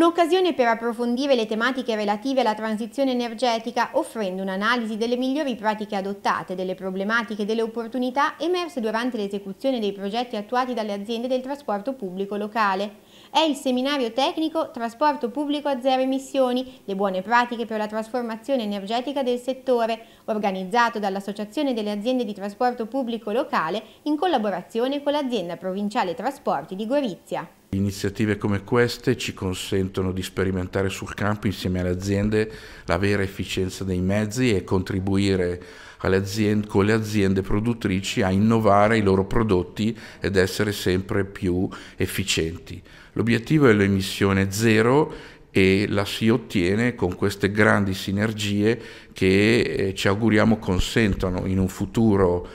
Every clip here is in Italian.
Un'occasione per approfondire le tematiche relative alla transizione energetica offrendo un'analisi delle migliori pratiche adottate, delle problematiche e delle opportunità emerse durante l'esecuzione dei progetti attuati dalle aziende del trasporto pubblico locale. È il seminario tecnico Trasporto pubblico a zero emissioni, le buone pratiche per la trasformazione energetica del settore, organizzato dall'Associazione delle aziende di trasporto pubblico locale in collaborazione con l'azienda provinciale trasporti di Gorizia. Iniziative come queste ci consentono di sperimentare sul campo insieme alle aziende la vera efficienza dei mezzi e contribuire aziende, con le aziende produttrici a innovare i loro prodotti ed essere sempre più efficienti. L'obiettivo è l'emissione zero e la si ottiene con queste grandi sinergie che eh, ci auguriamo consentano in un futuro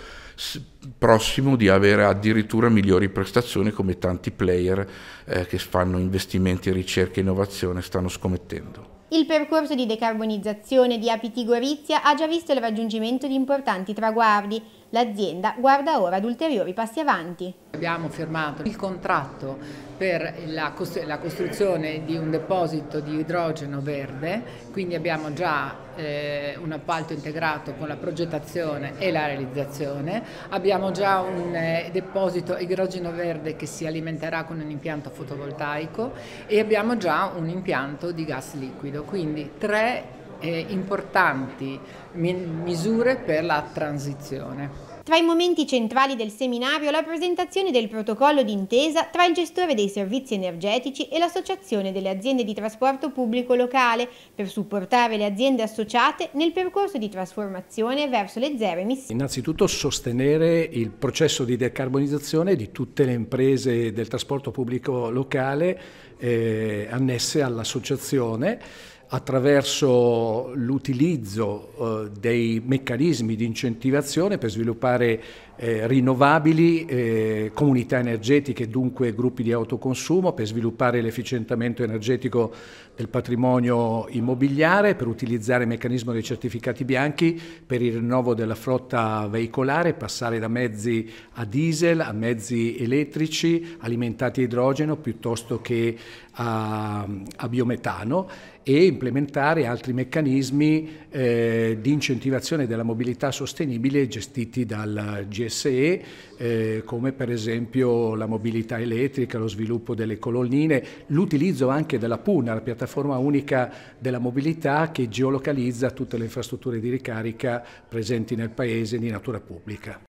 prossimo di avere addirittura migliori prestazioni come tanti player eh, che fanno investimenti, ricerca e innovazione stanno scommettendo. Il percorso di decarbonizzazione di Apiti Gorizia ha già visto il raggiungimento di importanti traguardi, L'azienda guarda ora ad ulteriori passi avanti. Abbiamo firmato il contratto per la, costruzione di un deposito di idrogeno verde, quindi abbiamo già eh, un appalto integrato con la progettazione e la realizzazione, abbiamo già un eh, deposito idrogeno verde che si alimenterà con un impianto fotovoltaico e abbiamo già un impianto di gas liquido, quindi tre eh, importanti misure per la transizione. Tra i momenti centrali del seminario la presentazione del protocollo d'intesa tra il gestore dei servizi energetici e l'Associazione delle aziende di trasporto pubblico locale per supportare le aziende associate nel percorso di trasformazione verso le zero emissioni. Innanzitutto sostenere il processo di decarbonizzazione di tutte le imprese del trasporto pubblico locale eh, annesse all'associazione attraverso l'utilizzo eh, dei meccanismi di incentivazione per sviluppare eh, rinnovabili, eh, comunità energetiche, dunque gruppi di autoconsumo per sviluppare l'efficientamento energetico del patrimonio immobiliare, per utilizzare il meccanismo dei certificati bianchi per il rinnovo della flotta veicolare, passare da mezzi a diesel a mezzi elettrici alimentati a idrogeno piuttosto che a, a biometano e implementare altri meccanismi eh, di incentivazione della mobilità sostenibile gestiti dal GSE GSE, eh, come per esempio la mobilità elettrica, lo sviluppo delle colonnine, l'utilizzo anche della PUNA, la piattaforma unica della mobilità che geolocalizza tutte le infrastrutture di ricarica presenti nel Paese di natura pubblica.